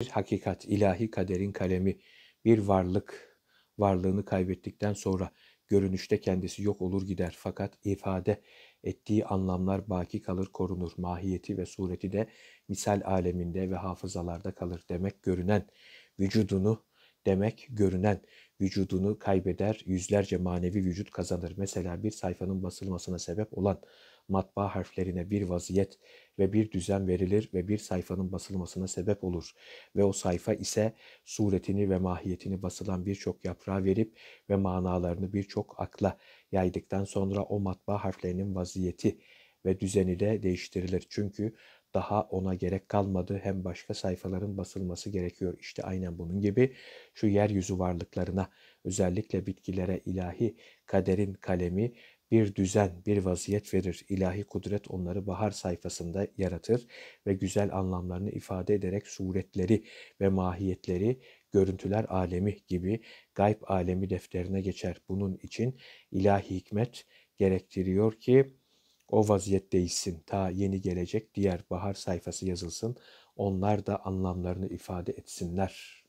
bir hakikat, ilahi kaderin kalemi, bir varlık varlığını kaybettikten sonra görünüşte kendisi yok olur gider fakat ifade ettiği anlamlar baki kalır korunur. Mahiyeti ve sureti de misal aleminde ve hafızalarda kalır demek görünen vücudunu demek görünen vücudunu kaybeder yüzlerce manevi vücut kazanır. Mesela bir sayfanın basılmasına sebep olan matbaa harflerine bir vaziyet ve bir düzen verilir ve bir sayfanın basılmasına sebep olur ve o sayfa ise suretini ve mahiyetini basılan birçok yaprağa verip ve manalarını birçok akla yaydıktan sonra o matbaa harflerinin vaziyeti ve düzeni de değiştirilir. Çünkü daha ona gerek kalmadı. Hem başka sayfaların basılması gerekiyor. İşte aynen bunun gibi şu yeryüzü varlıklarına özellikle bitkilere ilahi kaderin kalemi bir düzen, bir vaziyet verir. İlahi kudret onları bahar sayfasında yaratır ve güzel anlamlarını ifade ederek suretleri ve mahiyetleri görüntüler alemi gibi gayb alemi defterine geçer. Bunun için ilahi hikmet gerektiriyor ki o vaziyet değişsin. Ta yeni gelecek diğer bahar sayfası yazılsın. Onlar da anlamlarını ifade etsinler.